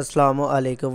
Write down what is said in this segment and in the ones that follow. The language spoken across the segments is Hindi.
Aslam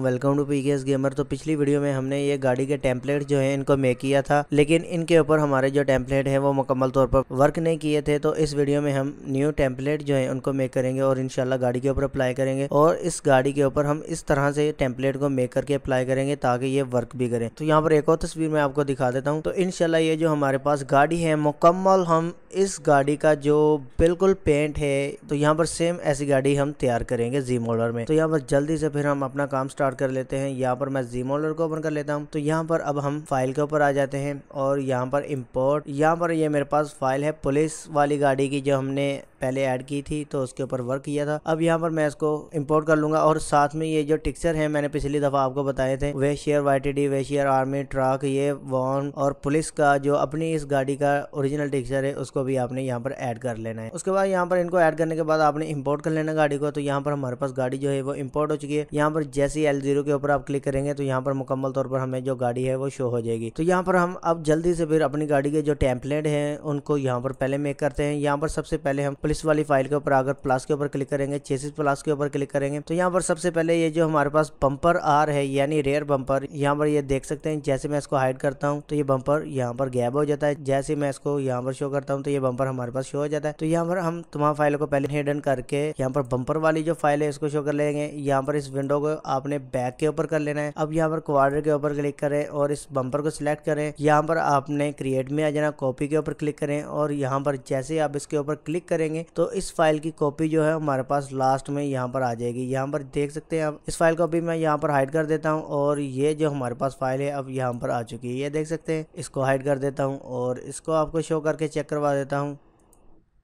welcome to P gamer तो पिछली वीडियो में हमने ये गाड़ी के टेम्पलेट जो है इनको मेक किया था लेकिन इनके ऊपर हमारे जो टेम्पलेट हैं वो मुकम्मल तौर पर वर्क नहीं किए थे तो इस वीडियो में हम न्यू टेम्पलेट जो है उनको मेक करेंगे और इनशाला गाड़ी के ऊपर अप्लाई करेंगे और इस गाड़ी के ऊपर हम इस तरह से टेम्पलेट को मेक करके अप्लाई करेंगे ताकि ये वर्क भी करें तो यहाँ पर एक और तस्वीर मैं आपको दिखा देता हूँ तो इनशाला ये जो हमारे पास गाड़ी है मुकम्मल हम इस गाड़ी का जो बिल्कुल पेंट है तो यहाँ पर सेम ऐसी गाड़ी हम तैयार करेंगे जी मोलर में तो यहाँ पर जल्दी से फिर हम अपना काम स्टार्ट कर लेते हैं यहाँ पर मैं जीमोलर को ओपन कर लेता हूँ तो यहाँ पर अब हम फाइल के ऊपर आ जाते हैं और यहाँ पर इम्पोर्ट यहाँ पर ये मेरे पास फाइल है पुलिस वाली गाड़ी की जो हमने पहले ऐड की थी तो उसके ऊपर वर्क किया था अब यहाँ पर मैं इसको इम्पोर्ट कर लूंगा और साथ में ये जो टिक्सर है मैंने पिछली दफ़ा आपको बताए थे वेशियर वाईटीडी वेशियर आर्मी ट्रक ये वॉन और पुलिस का जो अपनी इस गाड़ी का ओरिजिनल टिक्सर है उसको भी आपने यहाँ पर ऐड कर लेना है उसके बाद यहाँ पर इनको ऐड करने के बाद आपने इम्पोर्ट कर लेना गाड़ी को तो यहाँ पर हमारे पास गाड़ी जो है वो इम्पोर्ट हो चुकी है यहाँ पर जैसे एल जीरो के ऊपर आप क्लिक करेंगे तो यहाँ पर मुकम्मल तौर पर हमें जो गाड़ी है वो शो हो जाएगी तो यहाँ पर हम अब जल्दी से फिर अपनी गाड़ी के जो टेम्पलेट हैं उनको यहाँ पर पहले मेक करते हैं यहाँ पर सबसे पहले हम पुलिस वाली फाइल के ऊपर अगर प्लस के ऊपर क्लिक करेंगे चेसिस प्लस के ऊपर क्लिक करेंगे तो यहाँ पर सबसे पहले ये जो हमारे पास बम्पर आर है यानी रेयर बम्पर यहाँ पर ये देख सकते हैं जैसे मैं इसको हाइड करता हूँ तो ये बम्पर यहाँ पर गैप हो जाता है जैसे मैं इसको यहाँ पर शो करता हूँ तो ये बम्पर हमारे पास शो हो जाता है तो यहाँ पर हम तमाम फाइलों को पहले हेडन करके यहाँ पर बम्पर वाली जो फाइल है इसको शो कर लेंगे यहाँ पर इस विंडो को आपने बैक के ऊपर कर लेना है अब यहाँ पर क्वार्टर के ऊपर क्लिक करें और इस बम्पर को सिलेक्ट करें यहाँ पर आपने क्रिएट में आ जाना कॉपी के ऊपर क्लिक करें और यहाँ पर जैसे आप इसके ऊपर क्लिक करेंगे तो इस फाइल की कॉपी जो है हमारे पास लास्ट में यहाँ पर आ जाएगी यहाँ पर देख सकते हैं आप इस फाइल को अभी मैं यहाँ पर हाइड कर देता हूँ और ये जो हमारे पास फाइल है अब यहाँ पर आ चुकी है ये देख सकते हैं इसको हाइड कर देता हूँ और इसको आपको शो करके चेक करवा देता हूँ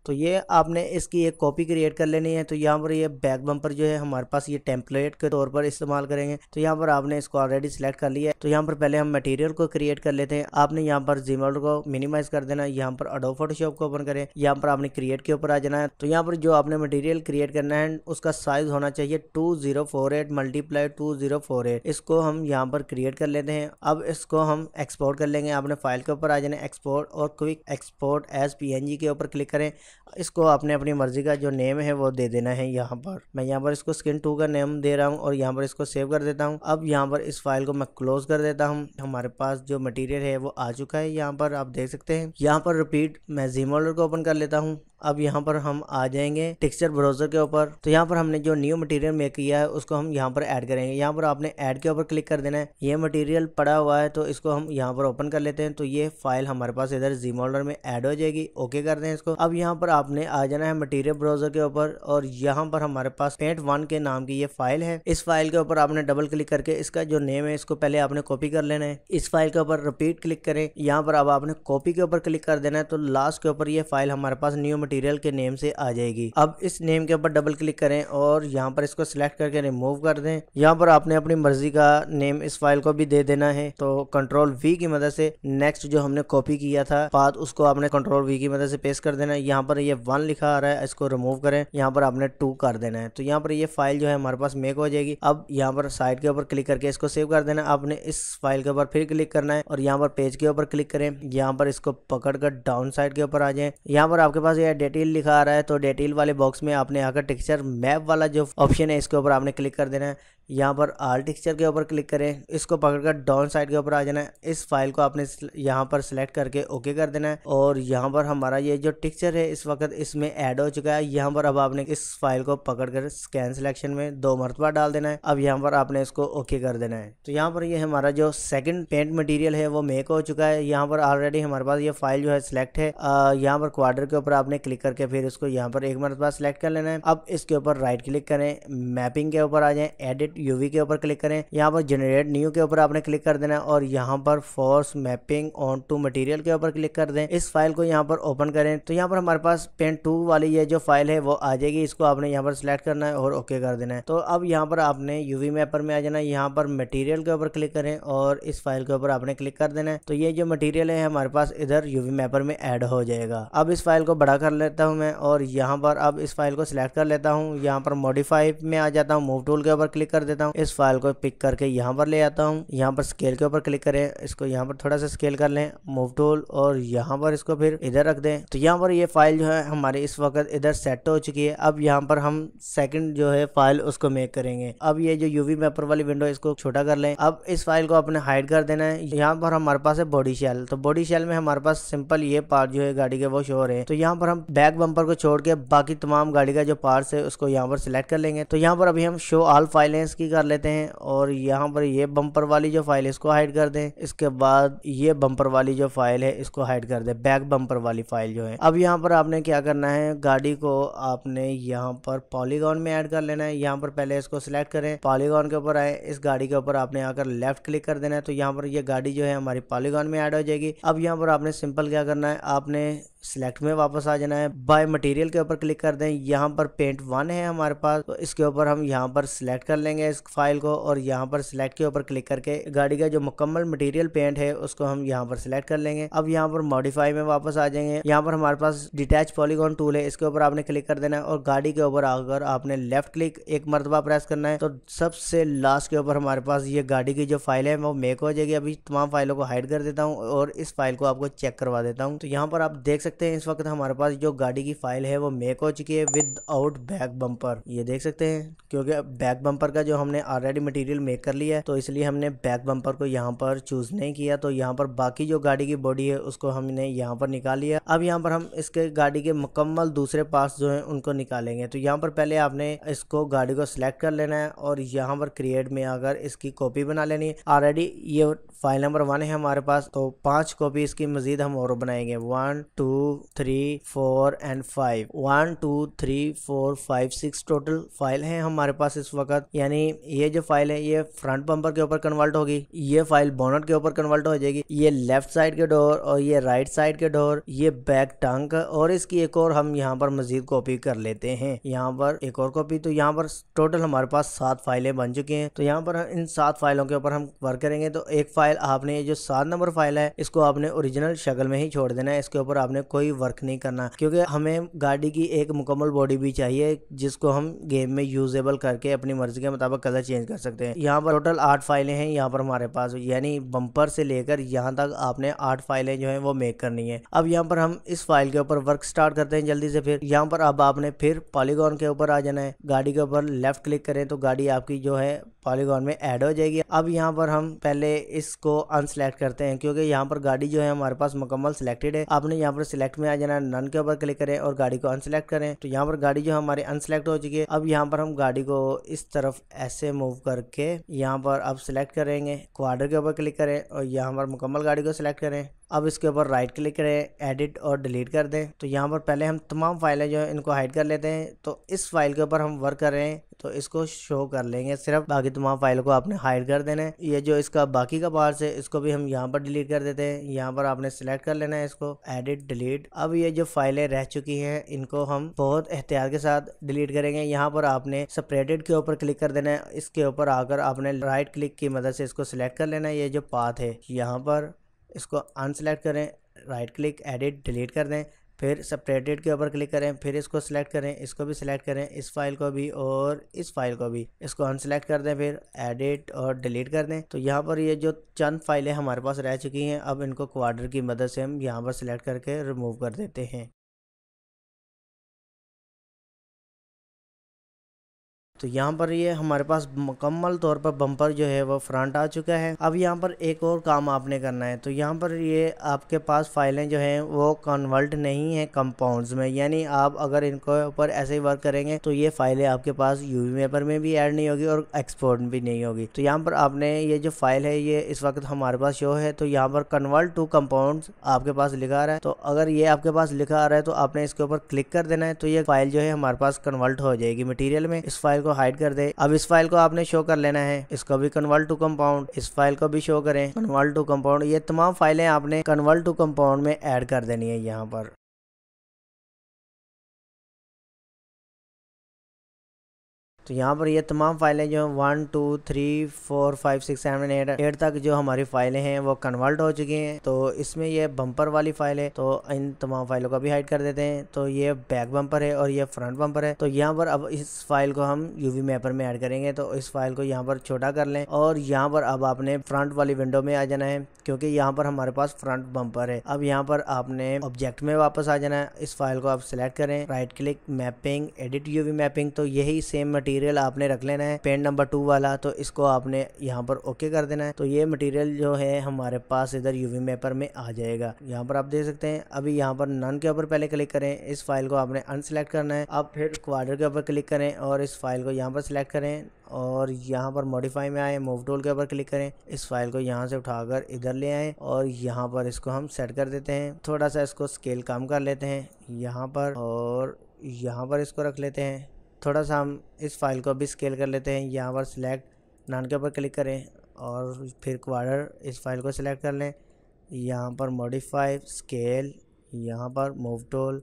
तो ये आपने इसकी एक कॉपी क्रिएट कर लेनी है तो यहाँ पर ये बैक बम्पर जो है हमारे पास ये टेम्पलेट के तौर पर इस्तेमाल करेंगे तो यहाँ पर आपने इसको ऑलरेडी सिलेक्ट कर लिया है तो यहाँ पर पहले हम मटेरियल को क्रिएट कर लेते हैं आपने यहाँ पर जीमेल को मिनिमाइज कर देना है यहाँ पर अडो फोटोशॉप को ओपन करें यहाँ पर आपने क्रिएट के ऊपर आ जाना है तो यहाँ पर जो आपने मटीरियल क्रिएट करना है उसका साइज होना चाहिए two zero four eight multiply two zero four eight इसको हम यहाँ पर क्रिएट कर लेते हैं अब इसको हम एक्सपोर्ट कर लेंगे आपने फाइल के ऊपर आ जाना एक्सपोर्ट और क्विक एक्सपोर्ट एज पी के ऊपर क्लिक करें इसको आपने अपनी मर्ज़ी का जो नेम है वो दे देना है यहाँ पर मैं यहाँ पर इसको स्किन टू का नेम दे रहा हूँ और यहाँ पर इसको सेव कर देता हूँ अब यहाँ पर इस फाइल को मैं क्लोज कर देता हूँ हमारे पास जो मटेरियल है वो आ चुका है यहाँ पर आप देख सकते हैं यहाँ पर रिपीट मैं जीम को ओपन कर लेता हूँ अब यहाँ पर हम आ जाएंगे टेक्सचर ब्राउजर के ऊपर तो यहाँ पर हमने जो न्यू मटेरियल मेक किया है उसको हम यहाँ पर ऐड करेंगे यहाँ पर आपने ऐड के ऊपर क्लिक कर देना है ये मटेरियल पड़ा हुआ है तो इसको हम यहाँ पर ओपन कर लेते हैं तो ये फाइल हमारे पास इधर जी मोल्डर में ऐड हो जाएगी ओके कर दें इसको अब यहाँ पर आपने आ जाना है मटीरियल ब्राउजर के ऊपर और यहाँ पर हमारे पास पेंट वन के नाम की ये फाइल है इस फाइल के ऊपर आपने डबल क्लिक करके इसका जो नेम है इसको पहले आपने कॉपी कर लेना है इस फाइल के ऊपर रिपीट क्लिक करें यहाँ पर अब आपने कॉपी के ऊपर क्लिक कर देना है तो लास्ट के ऊपर ये फाइल हमारे पास न्यू मटेरियल के नेम से आ जाएगी अब इस नेम के ऊपर डबल क्लिक करें और यहाँ पर इसको सिलेक्ट करके रिमूव कर दें यहाँ पर आपने अपनी मर्जी का नेम इस फाइल को भी दे देना है तो कंट्रोल वी की मदद से नेक्स्ट जो हमने कॉपी किया था बाद उसको आपने कंट्रोल वी की मदद से पेस्ट कर देना है यहाँ पर ये वन लिखा आ रहा है इसको रिमूव करें यहाँ पर आपने टू कर देना है तो यहाँ पर ये फाइल जो है हमारे पास मेक हो जाएगी अब यहाँ पर साइड के ऊपर क्लिक करके इसको सेव कर देना आपने इस फाइल के ऊपर फिर क्लिक करना है और यहाँ पर पेज के ऊपर क्लिक करें यहाँ पर इसको पकड़ कर डाउन साइड के ऊपर आ जाए यहाँ पर आपके पास ये डेटेल लिखा आ रहा है तो डेटेल वाले बॉक्स में आपने आकर टेक्सचर मैप वाला जो ऑप्शन है इसके ऊपर आपने क्लिक कर देना है यहाँ पर आर टेक्सचर के ऊपर क्लिक करें इसको पकड़कर डाउन साइड के ऊपर आ जाना है इस फाइल को आपने यहाँ पर सिलेक्ट करके ओके कर देना है और यहाँ पर हमारा ये जो टेक्सचर है इस वक्त इसमें ऐड हो चुका है यहाँ पर अब आपने इस फाइल को पकड़कर स्कैन सिलेक्शन में दो मरतबा डाल देना है अब यहाँ पर आपने इसको ओके कर देना है तो यहाँ पर ये हमारा जो सेकंड पेंट मटीरियल है वो मेक हो चुका है यहाँ पर ऑलरेडी हमारे पास ये फाइल जो है सिलेक्ट है यहाँ पर क्वार्टर के ऊपर आपने क्लिक करके फिर इसको यहाँ पर एक मरतबा सिलेक्ट कर लेना है अब इसके ऊपर राइट क्लिक करें मैपिंग के ऊपर आ जाए एडिट यूवी के ऊपर क्लिक करें यहाँ पर जनरेट न्यू के ऊपर आपने क्लिक कर देना है और यहाँ पर force mapping on to material के ऊपर क्लिक कर दें इस फाइल को यहाँ पर ओपन करें तो यहाँ पर हमारे पास पेन टू वाली ये जो फाइल है वो आ जाएगी इसको आपने यहाँ पर सिलेक्ट करना है और ओके कर देना है तो अब यहाँ पर आपने यूवी मैपर में आ जाना है यहाँ पर मटीरियल के ऊपर क्लिक करें और इस फाइल के ऊपर आपने क्लिक कर देना है तो ये जो मटेरियल है हमारे पास इधर यूवी मैपर में एड हो जाएगा अब इस फाइल को बड़ा कर लेता हूँ मैं और यहाँ पर अब इस फाइल को सिलेक्ट कर लेता हूँ यहाँ पर मॉडिफाई में आ जाता हूँ मूव टूल के ऊपर क्लिक कर देता हूँ इस फाइल को पिक करके यहाँ पर ले आता हूँ यहाँ पर स्केल के ऊपर क्लिक करें इसको यहाँ पर थोड़ा सा स्केल कर लें मूव टूल और यहाँ पर इसको फिर इधर रख दें तो यहाँ पर ये फाइल जो है हमारे इस वक्त इधर सेट हो चुकी है अब यहाँ पर हम सेकंड जो है फाइल उसको मेक करेंगे अब ये जो यूवी मैपर वाली विंडो इसको छोटा कर लें अब इस फाइल को अपने हाइड कर देना है यहाँ पर हमारे पास है बॉडी शेल तो बॉडी शेल में हमारे पास सिंपल ये पार्ट जो है गाड़ी के वो शो रहे हैं तो यहाँ पर हम बैक बम्पर को छोड़ के बाकी तमाम गाड़ी का जो पार्ट है उसको यहाँ पर सिलेक्ट कर लेंगे तो यहाँ पर अभी हम शो ऑल फाइलें की कर लेते हैं और यहाँ पर ये बम्पर वाली जो फाइल इसको हाइड कर दें इसके बाद ये बम्पर वाली जो फाइल है इसको हाइड कर दें बैक बम्पर वाली फाइल जो है अब यहाँ पर आपने क्या करना है गाड़ी को आपने यहाँ पर पॉलीगॉन में ऐड कर लेना है यहाँ पर पहले इसको सिलेक्ट करें पॉलीगॉन के ऊपर आए इस गाड़ी के ऊपर आपने आकर लेफ्ट क्लिक कर देना है तो यहाँ पर ये गाड़ी जो है हमारी पॉलीगॉन में ऐड हो जाएगी अब यहाँ पर आपने सिंपल क्या करना है आपने सिलेक्ट में वापस आ जाना है बाय मटेरियल के ऊपर क्लिक कर दें यहाँ पर पेंट वन है हमारे पास तो इसके ऊपर हम यहाँ पर सिलेक्ट कर लेंगे करेंगे इस फाइल को और यहाँ पर सिलेक्ट के ऊपर क्लिक करके गाड़ी का जो मुकम्मल मटेरियल पेंट है उसको हम यहाँ पर सिलेक्ट कर लेंगे अब यहाँ पर मॉडिफाई में वापस आ जाएंगे यहाँ पर हमारे पास डिटैच पॉलीगॉन टूल है इसके ऊपर आपने क्लिक कर देना है और गाड़ी के ऊपर आकर आपने लेफ्ट क्लिक एक मरतबा प्रेस करना है तो सबसे लास्ट के ऊपर हमारे पास ये गाड़ी की जो फाइल है वो मेक हो जाएगी अभी तमाम फाइलों को हाइड कर देता हूँ और इस फाइल को आपको चेक करवा देता हूँ तो यहाँ पर आप देख सकते हैं इस वक्त हमारे पास जो गाड़ी की फाइल है वो मेक हो चुकी है विद आउट बैक बम्पर ये देख सकते हैं क्योंकि बैक बम्पर का जो हमने ऑलरेडी मटेरियल मेक कर लिया है तो इसलिए हमने बैक बम्पर को यहाँ पर चूज नहीं किया तो यहाँ पर बाकी जो गाड़ी की बॉडी है उसको हमने यहाँ पर निकाल लिया अब यहाँ पर हम इसके गाड़ी के मुकम्मल दूसरे पार्ट जो है उनको निकालेंगे तो यहाँ पर पहले आपने इसको गाड़ी को सिलेक्ट कर लेना है और यहाँ पर क्रिएट में आकर इसकी कॉपी बना लेनी है ऑलरेडी ये फाइल नंबर वन है हमारे पास तो पांच कॉपी इसकी मजीद हम और बनाएंगे one two three four and five one two three four five six total file है हमारे पास इस वक्त यानी ये जो फाइल है ये फ्रंट बम्पर के ऊपर कन्वर्ट होगी ये फाइल बोनट के ऊपर कन्वर्ट हो जाएगी ये लेफ्ट साइड के डोर और ये राइट साइड के डोर ये बैक टंक और इसकी एक और हम यहाँ पर मजीद कॉपी कर लेते हैं यहाँ पर एक और कॉपी तो यहाँ पर टोटल हमारे पास सात फाइलें बन चुकी हैं तो यहाँ पर इन सात फाइलों के ऊपर हम वर्क करेंगे तो एक फाइल फाइल आपने जो सात नंबर फाइल है इसको आपने ओरिजिनल शक्ल में ही छोड़ देना है इसके ऊपर आपने कोई वर्क नहीं करना क्योंकि हमें गाड़ी की एक मुकम्मल बॉडी भी चाहिए जिसको हम गेम में यूजेबल करके अपनी मर्जी के मुताबिक कलर चेंज कर सकते हैं यहाँ पर टोटल आठ फाइलें हैं यहाँ पर हमारे पास यानी बम्पर से लेकर यहाँ तक आपने आठ फाइलें जो है वो मेक करनी है अब यहाँ पर हम इस फाइल के ऊपर वर्क स्टार्ट करते हैं जल्दी से फिर यहाँ पर अब आपने फिर पॉलीगॉन के ऊपर आ जाना है गाड़ी के ऊपर लेफ्ट क्लिक करें तो गाड़ी आपकी जो है पॉलीगॉन में ऐड हो जाएगी अब यहाँ पर हम पहले इसको अनसेलेक्ट करते हैं क्योंकि यहाँ पर गाड़ी जो है हमारे पास मुकम्मल सिलेक्टेड है आपने यहाँ पर सिलेक्ट में आ जाना नन के ऊपर क्लिक करें और गाड़ी को अनसेलेक्ट करें तो यहाँ पर गाड़ी जो हमारी अनसेलेक्ट हो चुकी है अब यहाँ पर हम गाड़ी को इस तरफ ऐसे मूव करके यहाँ पर अब सिलेक्ट करेंगे क्वार्टर के ऊपर क्लिक करें और यहाँ पर मुकम्मल गाड़ी को सिलेक्ट करें अब इसके ऊपर राइट क्लिक करें एडिट और डिलीट कर दें तो यहाँ पर पहले हम तमाम फाइलें जो है इनको हाइड कर लेते हैं तो इस फाइल के ऊपर हम वर्क कर रहे हैं तो इसको शो कर लेंगे सिर्फ बाकी तमाम फाइल को आपने हाइड कर देना है ये जो इसका बाकी का पार्ट है इसको भी हम यहाँ पर डिलीट कर देते हैं यहाँ पर आपने सिलेक्ट कर लेना है इसको एडिट डिलीट अब ये जो फाइलें रह चुकी हैं इनको हम बहुत एहतियात के साथ डिलीट करेंगे यहाँ पर आपने सेपरेटेड के ऊपर क्लिक कर देना है इसके ऊपर आकर आपने राइट क्लिक की मदद से इसको सिलेक्ट कर लेना है ये जो पाथ है यहाँ पर इसको अनसेलेक्ट करें राइट क्लिक एडिट डिलीट कर दें फिर सेपरेटेड के ऊपर क्लिक करें फिर इसको सिलेक्ट करें इसको भी सिलेक्ट करें इस फाइल को भी और इस फाइल को भी इसको अनसेलेक्ट कर दें फिर एडिट और डिलीट कर दें तो यहाँ पर ये जो चंद फाइलें हमारे पास रह चुकी हैं अब इनको क्वार्टर की मदद से हम यहाँ पर सिलेक्ट करके रिमूव कर देते हैं तो यहाँ पर ये हमारे पास मुकम्मल तौर पर बम्पर जो है वो फ्रंट आ चुका है अब यहाँ पर एक और काम आपने करना है तो यहाँ पर ये आपके पास फाइलें जो हैं वो कन्वर्ट नहीं है कंपाउंड्स में यानी आप अगर इनको ऊपर ऐसे ही वर्क करेंगे तो ये फाइलें आपके पास यूवी मेपर में भी ऐड नहीं होगी और एक्सपोर्ट भी नहीं होगी तो यहाँ पर आपने ये जो फाइल है ये इस वक्त हमारे पास शो है तो यहाँ पर कन्वर्ट टू कंपाउंड आपके पास लिखा आ रहा है तो अगर ये आपके पास लिखा आ रहा है तो आपने इसके ऊपर क्लिक कर देना है तो ये फाइल जो है हमारे पास कन्वर्ट हो जाएगी मटीरियल में इस फाइल को को हाइड कर दे अब इस फाइल को आपने शो कर लेना है इसको भी कन्वर्ट टू कंपाउंड इस फाइल को भी शो करें कन्वर्ट टू कंपाउंड ये तमाम फाइलें आपने कन्वर्ट टू कंपाउंड में ऐड कर देनी है यहाँ पर तो यहाँ पर ये तमाम फाइलें जो हैं one two three four five six seven eight eight तक जो हमारी फाइलें हैं वो कन्वर्ट हो चुकी हैं तो इसमें ये बम्पर वाली फाइल है तो इन तमाम फाइलों का भी हाइड कर देते हैं तो ये बैक बम्पर है और ये फ्रंट बम्पर है तो यहाँ पर अब इस फाइल को हम यूवी मैपर में ऐड करेंगे तो इस फाइल को यहाँ पर छोटा कर लें और यहाँ पर अब आपने फ्रंट वाली विंडो में आ जाना है क्योंकि यहाँ पर हमारे पास फ्रंट बम्पर है अब यहाँ पर आपने ऑब्जेक्ट में वापस आ जाना है इस फाइल को आप सिलेक्ट करें right click mapping edit UV mapping तो यही सेम मटीरियल मटेरियल आपने रख लेना है पेंट नंबर टू वाला तो इसको आपने यहाँ पर ओके कर देना है तो ये मटेरियल जो है हमारे पास इधर यूवी मेपर में आ जाएगा यहाँ पर आप देख सकते हैं अभी यहाँ पर नन के ऊपर पहले क्लिक करें इस फाइल को आपने अनसेलेक्ट करना है आप फिर क्वार्टर के ऊपर क्लिक करें और इस फाइल को यहाँ पर सिलेक्ट करें और यहाँ पर मॉडिफाई में आए मूव टूल के ऊपर क्लिक करें इस फाइल को यहाँ से उठाकर इधर ले आए और यहाँ पर इसको हम सेट कर देते हैं थोड़ा सा इसको स्केल कम कर लेते हैं यहाँ पर और यहाँ पर इसको रख लेते हैं थोड़ा सा हम इस फाइल को भी स्केल कर लेते हैं यहाँ पर सिलेक्ट नान के ऊपर क्लिक करें और फिर क्वार्टर इस फाइल को सिलेक्ट कर लें यहाँ पर मॉडिफाई स्केल यहाँ पर मूव टोल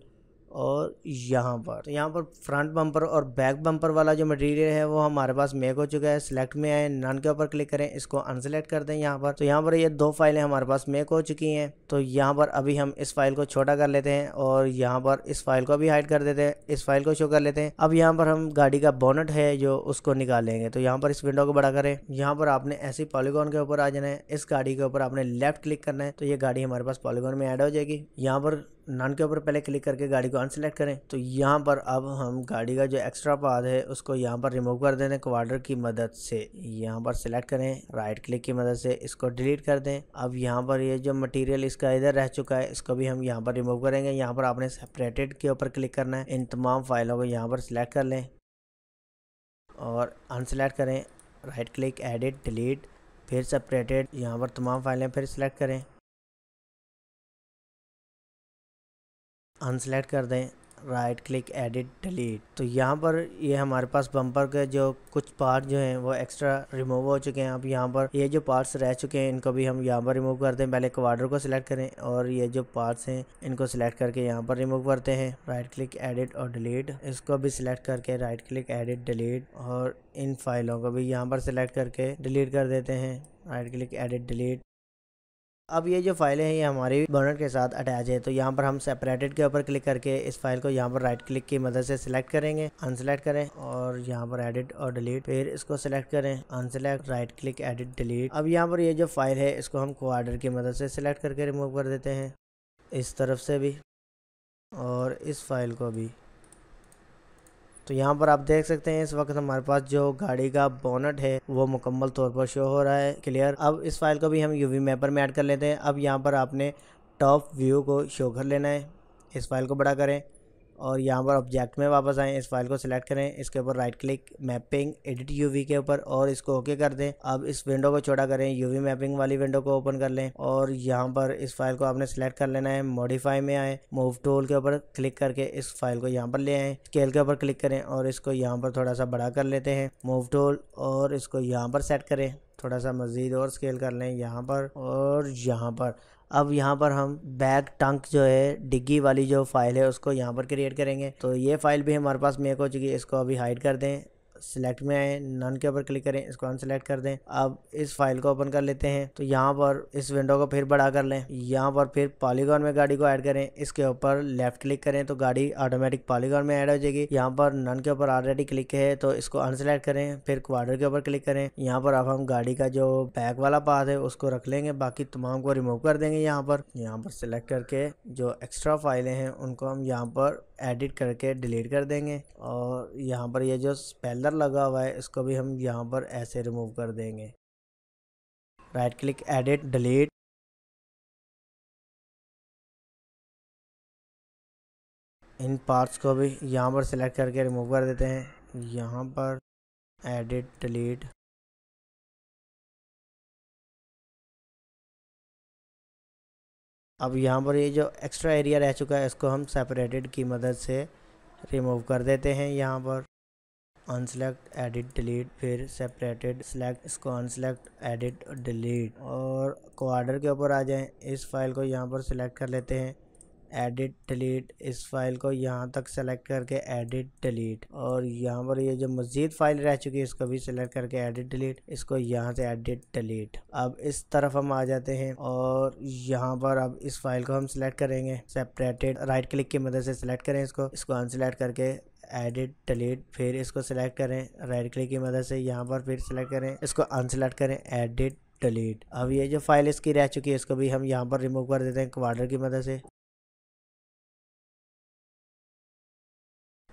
और यहाँ पर तो यहाँ पर फ्रंट बम्पर और बैक बम्पर वाला जो मटेरियल है वो हमारे पास मेक हो चुका है सिलेक्ट में आए नन के ऊपर क्लिक करें इसको अनसेलेक्ट कर दें यहाँ पर तो यहाँ पर ये दो फाइलें हमारे पास मेक हो चुकी हैं तो यहाँ पर अभी हम इस फाइल को छोटा कर लेते हैं और यहाँ पर इस फाइल को भी हाइड कर देते हैं इस फाइल को शो कर लेते हैं अब यहाँ पर हम गाड़ी का बोनट है जो उसको निकालेंगे तो यहाँ पर इस विंडो को बड़ा करें यहाँ पर आपने ऐसे पॉलीगोन के ऊपर आ जाना है इस गाड़ी के ऊपर आपने लेफ्ट क्लिक करना है तो ये गाड़ी हमारे पास पॉलीगॉन में एड हो जाएगी यहाँ पर नन के ऊपर पहले क्लिक करके गाड़ी को अनसेलेक्ट करें तो यहाँ पर अब हम गाड़ी का जो एक्स्ट्रा पाद है उसको यहाँ पर रिमूव कर दें क्वार्टर की मदद से यहाँ पर सिलेक्ट करें राइट क्लिक की मदद से इसको डिलीट कर दें अब यहाँ पर ये यह जो मटेरियल इसका इधर रह चुका है इसको भी हम यहाँ पर रिमूव करेंगे यहाँ पर आपने सेपरेटेड के ऊपर क्लिक करना है इन तमाम फाइलों को यहाँ पर सिलेक्ट कर लें और अनसेलेक्ट करें राइट क्लिक एडिट डिलीट फिर सेपरेटेड यहाँ पर तमाम फाइलें फिर सिलेक्ट करें अनसेलेक्ट कर दें राइट क्लिक एडिट डिलीट तो यहाँ पर ये यह हमारे पास बम्पर के जो कुछ पार्ट जो हैं वो एक्स्ट्रा रिमूव हो चुके हैं अब यहाँ पर ये यह जो पार्ट्स रह चुके हैं इनको भी हम यहाँ पर रिमूव करते हैं पहले क्वार्टर को सिलेक्ट करें और ये जो पार्ट्स हैं इनको सिलेक्ट करके यहाँ पर रिमूव करते हैं राइट क्लिक एडिट और डिलीट इसको भी सिलेक्ट करके राइट क्लिक एडिट डिलीट और इन फाइलों को भी यहाँ पर सिलेक्ट करके डिलीट कर देते हैं राइट क्लिक एडिट डिलीट अब ये जो फाइलें हैं ये हमारी बर्नर के साथ अटैच है तो यहाँ पर हम सेपरेटेड के ऊपर क्लिक करके इस फाइल को यहाँ पर राइट क्लिक की मदद से सिलेक्ट करेंगे अनसेलेक्ट करें और यहाँ पर एडिट और डिलीट फिर इसको सिलेक्ट करें unselect right click edit delete अब यहाँ पर ये जो फाइल है इसको हम क्वार्डर की मदद से सिलेक्ट करके रिमूव कर देते हैं इस तरफ से भी और इस फाइल को भी तो यहाँ पर आप देख सकते हैं इस वक्त हमारे पास जो गाड़ी का बोनट है वो मुकम्मल तौर पर शो हो रहा है क्लियर अब इस फाइल को भी हम यूवी मैपर में ऐड कर लेते हैं अब यहाँ पर आपने टॉप व्यू को शो कर लेना है इस फाइल को बड़ा करें और यहाँ पर ऑब्जेक्ट में वापस आएँ इस फाइल को सिलेक्ट करें इसके ऊपर right click mapping edit UV के ऊपर और इसको ओके कर दें अब इस विंडो को छोटा करें यूवी मैपिंग वाली विंडो को ओपन कर लें और यहाँ पर इस फाइल को आपने सेलेक्ट कर लेना है मॉडिफाई में आए मूव टूल के ऊपर क्लिक करके इस फाइल को यहाँ पर ले आए स्केल के ऊपर क्लिक करें और इसको यहाँ पर थोड़ा सा बड़ा कर लेते हैं मूव टूल और इसको यहाँ पर सेट करें थोड़ा सा मज़ीद और स्केल कर लें यहाँ पर और यहाँ पर अब यहाँ पर हम बैग टंक जो है डिग्गी वाली जो फाइल है उसको यहाँ पर क्रिएट करेंगे तो ये फाइल भी हमारे पास मेक हो चुकी है इसको अभी हाइड कर दें सिलेक्ट में आए नन के ऊपर क्लिक करें इसको अनसेलेक्ट कर दें अब इस फाइल को ओपन कर लेते हैं तो यहाँ पर इस विंडो को फिर बड़ा कर लें यहाँ पर फिर पॉलीगॉन में गाड़ी को ऐड करें इसके ऊपर लेफ्ट क्लिक करें तो गाड़ी ऑटोमेटिक पॉलीगॉन में ऐड हो जाएगी यहाँ पर नन के ऊपर ऑलरेडी क्लिक है तो इसको अनसेलेक्ट करें फिर क्वार्टर के ऊपर क्लिक करें यहाँ पर अब हम गाड़ी का जो बैक वाला पार्ट है उसको रख लेंगे बाकी तमाम को रिमूव कर देंगे यहाँ पर यहाँ पर सिलेक्ट करके जो एक्स्ट्रा फाइलें हैं उनको हम यहाँ पर एडिट करके डिलीट कर देंगे और यहाँ पर ये जो स्पेलर लगा हुआ है इसको भी हम यहाँ पर ऐसे रिमूव कर देंगे राइट क्लिक एडिट डिलीट इन पार्ट्स को भी यहाँ पर सिलेक्ट करके रिमूव कर देते हैं यहाँ पर एडिट डिलीट अब यहाँ पर ये जो एक्स्ट्रा एरिया रह चुका है इसको हम सेपरेटेड की मदद से रिमूव कर देते हैं यहाँ पर अनसेलेक्ट एडिट डिलीट फिर सेपरेटेड सेलेक्ट इसको अनसेलेक्ट एडिट डिलीट और क्वार्टर के ऊपर आ जाएं इस फाइल को यहाँ पर सिलेक्ट कर लेते हैं एडिट डिलीट इस फाइल को यहाँ तक सेलेक्ट करके एडिट डिलीट और यहाँ पर ये जो मजीद फाइल रह चुकी है इसको भी सिलेक्ट करके एडिट डिलीट इसको यहाँ से एडिट डिलीट अब इस तरफ हम आ जाते हैं और यहाँ पर अब इस फाइल को हम सिलेक्ट करेंगे सेपरेटेड राइट क्लिक की मदद से सिलेक्ट करें इसको इसको अनसिलेक्ट करके एडिट डिलीट फिर इसको सिलेक्ट करें राइट क्लिक की मदद से यहाँ पर फिर सिलेक्ट करें इसको अनसिलेक्ट करें एडिट डिलीट अब ये जो फाइल इसकी रह चुकी है इसको भी हम यहाँ पर रिमूव कर देते हैं क्वार्टर की मदद से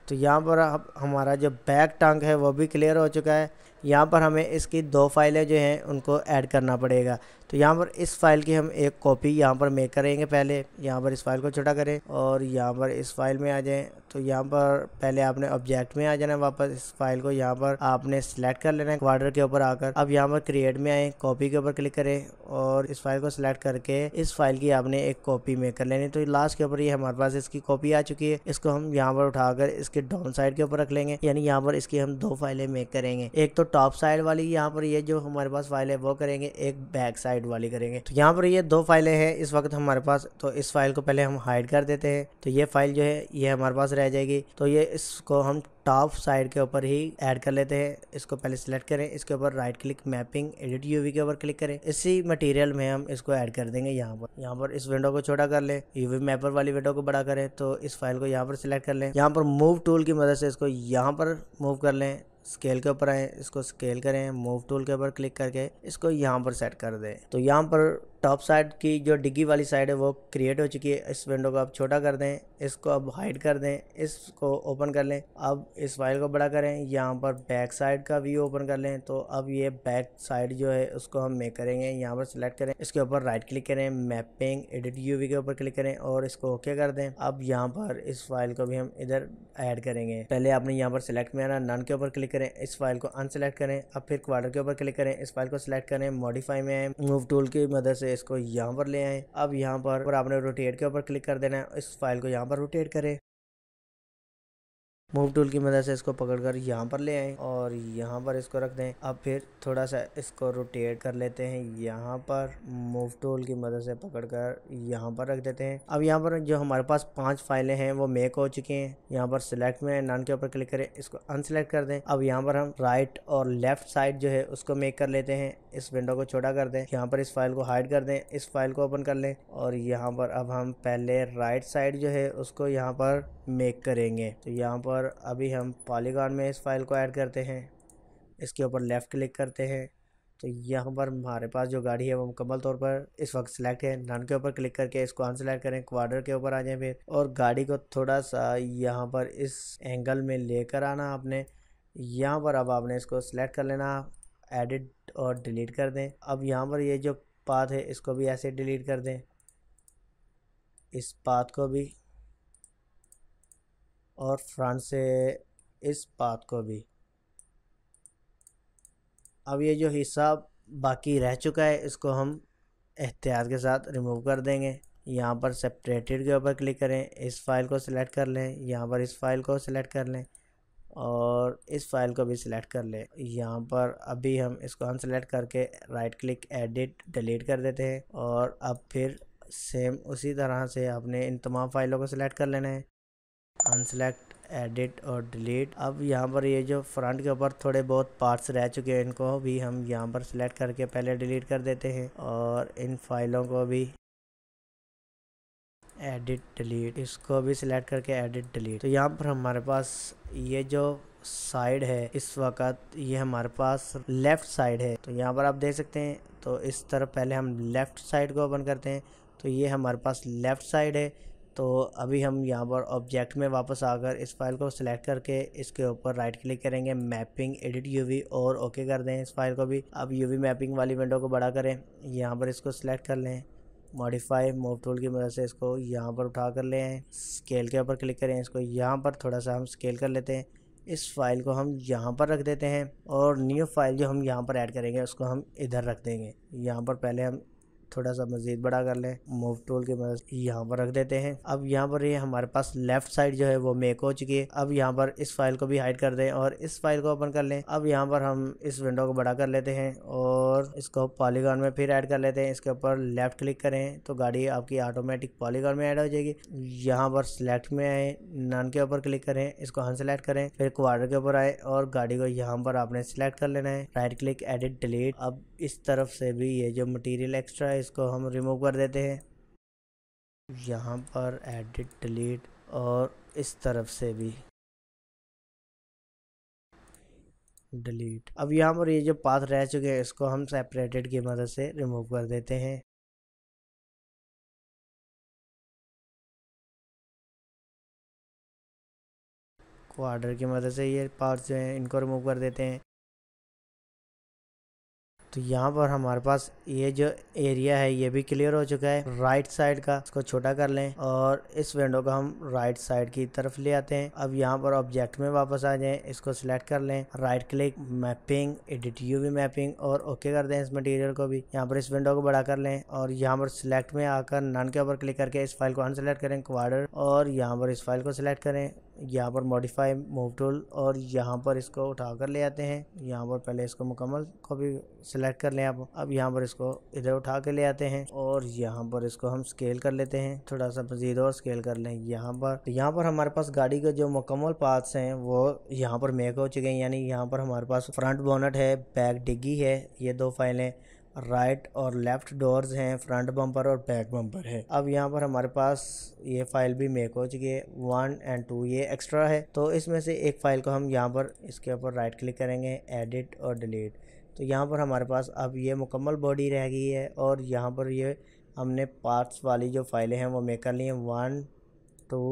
तो यहाँ पर अब हमारा जो बैक टांग है वह भी क्लियर हो चुका है यहाँ पर हमें इसकी दो फाइलें जो हैं उनको ऐड करना पड़ेगा तो यहाँ पर इस फाइल की हम एक कॉपी यहाँ पर मेक करेंगे पहले यहाँ पर इस फाइल को छोटा करें और यहाँ पर इस फाइल में आ जाएं तो यहाँ पर पहले आपने ऑब्जेक्ट में आ जाना है वापस इस फाइल को यहाँ पर आपने सेलेक्ट कर लेना है क्वार्टर के ऊपर आकर अब यहाँ पर क्रिएट में आए कॉपी के ऊपर क्लिक करें और इस फाइल को सिलेक्ट करके इस फाइल की आपने एक कॉपी मेक कर लेनी तो लास्ट के ऊपर ये हमारे पास इसकी कॉपी आ चुकी है इसको हम यहाँ पर उठाकर इसके डाउन साइड के ऊपर रख लेंगे यानी यहाँ पर इसकी हम दो फाइलें मेक करेंगे एक तो टॉप साइड वाली यहाँ पर ये जो हमारे पास फाइल है वो करेंगे एक बैक साइड वाली करेंगे तो यहाँ पर ये दो फाइलें हैं इस वक्त हमारे पास तो इस फाइल को पहले हम हाइड कर देते हैं तो ये फाइल जो है ये हमारे पास रह जाएगी तो ये इसको हम टॉप साइड के ऊपर ही ऐड कर लेते हैं इसको पहले सिलेक्ट करें इसके ऊपर right click mapping edit UV के ऊपर क्लिक करें इसी मटेरियल में हम इसको ऐड कर देंगे यहाँ पर यहाँ पर इस विंडो को छोटा कर लें यूवी मैपर वाली विंडो को बड़ा करें तो इस फाइल को यहाँ पर सिलेक्ट कर लें यहाँ पर मूव टूल की मदद से इसको यहाँ पर मूव कर लें स्केल के ऊपर आए इसको स्केल करें मूव टूल के ऊपर क्लिक करके इसको यहाँ पर सेट कर दें तो यहाँ पर टॉप साइड की जो डिग्गी वाली साइड है वो क्रिएट हो चुकी है इस विंडो को आप छोटा कर दें इसको अब हाइड कर दें इसको ओपन कर लें अब इस फाइल को बड़ा करें यहाँ पर बैक साइड का व्यू ओपन कर लें तो अब ये बैक साइड जो है उसको हम मेक करेंगे यहाँ पर सिलेक्ट करें इसके ऊपर राइट क्लिक करें मैपिंग एडिट यू के ऊपर क्लिक करें और इसको ओके कर दें अब यहाँ पर इस फाइल को भी हम इधर ऐड करेंगे पहले आपने यहाँ पर सिलेक्ट में आना नन के ऊपर क्लिक करें इस फाइल को अनसेलेक्ट करें अब फिर क्वार्टर के ऊपर क्लिक करें इस फाइल को सिलेक्ट करें मॉडिफाई में मूव टूल की मदद से इसको यहाँ पर ले आए अब यहाँ पर आपने रोटेट के ऊपर क्लिक कर देना है इस फाइल को यहाँ पर रोटेट करें मूव टूल की मदद से इसको पकड़कर यहाँ पर ले आए और यहाँ पर इसको रख दें अब फिर थोड़ा सा इसको रोटेट कर लेते हैं यहाँ पर मूव टूल की मदद से पकड़कर यहाँ पर रख देते हैं अब यहाँ पर जो हमारे पास पांच फाइलें हैं वो मेक हो चुकी हैं यहाँ पर सिलेक्ट में नान के ऊपर क्लिक करें इसको अनसिलेक्ट कर दें अब यहाँ पर हम राइट और लेफ्ट साइड जो है उसको मेक कर लेते हैं इस विंडो को छोटा कर दें यहाँ पर इस फाइल को हाइड कर दें इस फाइल को ओपन कर लें और यहाँ पर अब हम पहले राइट साइड जो है उसको यहाँ पर मेक करेंगे तो यहाँ पर पर अभी हम पॉलीगॉन में इस फाइल को ऐड करते हैं इसके ऊपर लेफ़्ट क्लिक करते हैं तो यहाँ पर हमारे पास जो गाड़ी है वो मुकम्मल तौर पर इस वक्त सिलेक्ट है नन के ऊपर क्लिक करके इसको अनसेलेक्ट करें क्वार्टर के ऊपर आ जाएं फिर और गाड़ी को थोड़ा सा यहाँ पर इस एंगल में लेकर आना आपने यहाँ पर अब आपने इसको सिलेक्ट कर लेना एडिट और डिलीट कर दें अब यहाँ पर ये जो पाथ है इसको भी ऐसे डिलीट कर दें इस पाथ को भी और फ्रंट से इस पात को भी अब ये जो हिस्सा बाकी रह चुका है इसको हम एहतियात के साथ रिमूव कर देंगे यहाँ पर सेपरेटेड के ऊपर क्लिक करें इस फाइल को सिलेक्ट कर लें यहाँ पर इस फाइल को सिलेक्ट कर लें और इस फाइल को भी सिलेक्ट कर लें यहाँ पर अभी हम इसको अनसेलेक्ट करके राइट क्लिक एडिट डिलीट कर देते हैं और अब फिर सेम उसी तरह से आपने इन तमाम फाइलों को सिलेक्ट कर लेना है अनसेलेक्ट एडिट और डिलीट अब यहाँ पर ये जो फ्रंट के ऊपर थोड़े बहुत पार्ट्स रह चुके हैं इनको भी हम यहाँ पर सिलेक्ट करके पहले डिलीट कर देते हैं और इन फाइलों को भी एडिट डिलीट इसको भी सिलेक्ट करके एडिट डिलीट तो यहाँ पर हमारे पास ये जो साइड है इस वक्त ये हमारे पास लेफ़्ट साइड है तो यहाँ पर आप देख सकते हैं तो इस तरफ पहले हम लेफ़्ट साइड को ओपन करते हैं तो ये हमारे पास लेफ़्ट साइड है तो अभी हम यहाँ पर ऑब्जेक्ट में वापस आकर इस फाइल को सिलेक्ट करके इसके ऊपर राइट क्लिक करेंगे मैपिंग एडिट यूवी और ओके कर दें इस फाइल को भी अब यूवी मैपिंग वाली विंडो को बड़ा करें यहाँ पर इसको सिलेक्ट कर लें मॉडिफाई मोव टूल की मदद से इसको यहाँ पर उठा कर ले आएँ स्केल के ऊपर क्लिक करें इसको यहाँ पर थोड़ा सा हम स्केल कर लेते हैं इस फाइल को हम यहाँ पर रख देते हैं और न्यू फाइल जो हम यहाँ पर ऐड करेंगे उसको हम इधर रख देंगे यहाँ पर पहले हम थोड़ा सा मजीद बड़ा कर लें मूव टूल की मदद यहाँ पर रख देते हैं अब यहाँ पर ये हमारे पास लेफ्ट साइड जो है वो मेक हो चुकी है अब यहाँ पर इस फाइल को भी हाइड कर दें और इस फाइल को ओपन कर लें अब यहाँ पर हम इस विंडो को बड़ा कर लेते हैं और इसको पॉलीगॉन में फिर ऐड कर लेते हैं इसके ऊपर लेफ्ट क्लिक करें तो गाड़ी आपकी ऑटोमेटिक पॉलीगॉन में ऐड हो जाएगी यहाँ पर सिलेक्ट में आए नन के ऊपर क्लिक करें इसको सिलेक्ट करें फिर क्वार्टर के ऊपर आए और गाड़ी को यहाँ पर आपने सिलेक्ट कर लेना है राइट क्लिक एडिट डिलीट अब इस तरफ से भी ये जो मटेरियल एक्स्ट्रा है इसको हम रिमूव कर देते हैं यहाँ पर एडिट डिलीट और इस तरफ से भी डिलीट अब यहाँ पर ये जो पाथ रह चुके हैं इसको हम सेपरेटेड की मदद से रिमूव कर देते हैं क्वार्टर की मदद से ये पार्ट्स जो हैं इनको रिमूव कर देते हैं तो यहाँ पर हमारे पास ये जो एरिया है ये भी क्लियर हो चुका है राइट साइड का इसको छोटा कर लें और इस विंडो को हम राइट साइड की तरफ ले आते हैं अब यहाँ पर ऑब्जेक्ट में वापस आ जाएं इसको सिलेक्ट कर लें right click mapping edit UV mapping और ओके कर दें इस मटेरियल को भी यहाँ पर इस विंडो को बड़ा कर लें और यहाँ पर सिलेक्ट में आकर नन के ऊपर क्लिक करके इस फाइल को अनसेलेक्ट करें क्वार्टर और यहाँ पर इस फाइल को सिलेक्ट करें यहाँ पर मॉडिफाई मूव टूल और यहाँ पर इसको उठा कर ले आते हैं यहाँ पर पहले इसको मुकम्मल कॉपी सेलेक्ट कर लें आप अब यहाँ पर इसको इधर उठा के ले आते हैं और यहाँ पर इसको हम स्केल कर लेते हैं थोड़ा सा मजीद और स्केल कर लें यहाँ पर तो यहाँ पर हमारे पास गाड़ी के जो मुकम्मल पार्ट्स हैं वो यहाँ पर मेक हो चुके हैं यानी यहाँ पर हमारे पास फ्रंट बोनट है बैक डिग्गी है ये दो फाइलें राइट और लेफ्ट डोर्स हैं फ्रंट बम्पर और बैक बम्पर है अब यहाँ पर हमारे पास ये फाइल भी मेक हो चुकी है वन एंड टू ये एक्स्ट्रा है तो इसमें से एक फाइल को हम यहाँ पर इसके ऊपर राइट क्लिक करेंगे एडिट और डिलीट तो यहाँ पर हमारे पास अब ये मुकम्मल बॉडी रह गई है और यहाँ पर ये हमने पार्ट्स वाली जो फाइलें हैं वो मेक कर ली हैं one two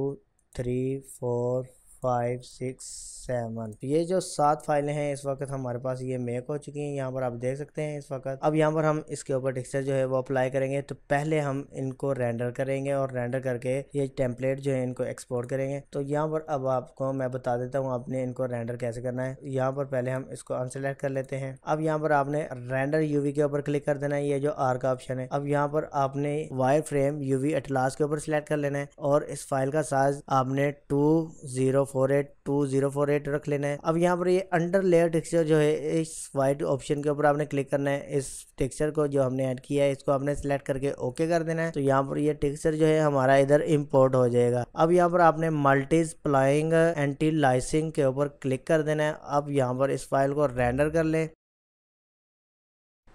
three four five six seven ये जो सात फाइलें हैं इस वक्त हमारे पास ये मेक हो चुकी हैं यहाँ पर आप देख सकते हैं इस वक्त अब यहाँ पर हम इसके ऊपर टेक्सचर जो है वो अप्लाई करेंगे तो पहले हम इनको रेंडर करेंगे और रेंडर करके ये टेम्पलेट जो है इनको एक्सपोर्ट करेंगे तो यहाँ पर अब आपको मैं बता देता हूँ आपने इनको रेंडर कैसे करना है यहाँ पर पहले हम इसको अनसेलेक्ट कर लेते हैं अब यहाँ पर आपने रेंडर यूवी के ऊपर क्लिक कर देना है ये जो आर का ऑप्शन है अब यहाँ पर आपने वायर फ्रेम यूवी एटलास के ऊपर सिलेक्ट कर लेना है और इस फाइल का साइज आपने two zero four eight two zero four eight वाइट रख लेना है अब यहाँ पर ये अंडर लेयर टेक्सचर जो है इस वाइट ऑप्शन के ऊपर आपने क्लिक करना है इस टेक्सचर को जो हमने ऐड किया है इसको आपने सेलेक्ट करके ओके कर देना है तो यहाँ पर ये टेक्सचर जो है हमारा इधर इम्पोर्ट हो जाएगा अब यहाँ पर आपने मल्टीज प्लाइंग एंटी लाइसिंग के ऊपर क्लिक कर देना है अब यहाँ पर इस फाइल को रेंडर कर लें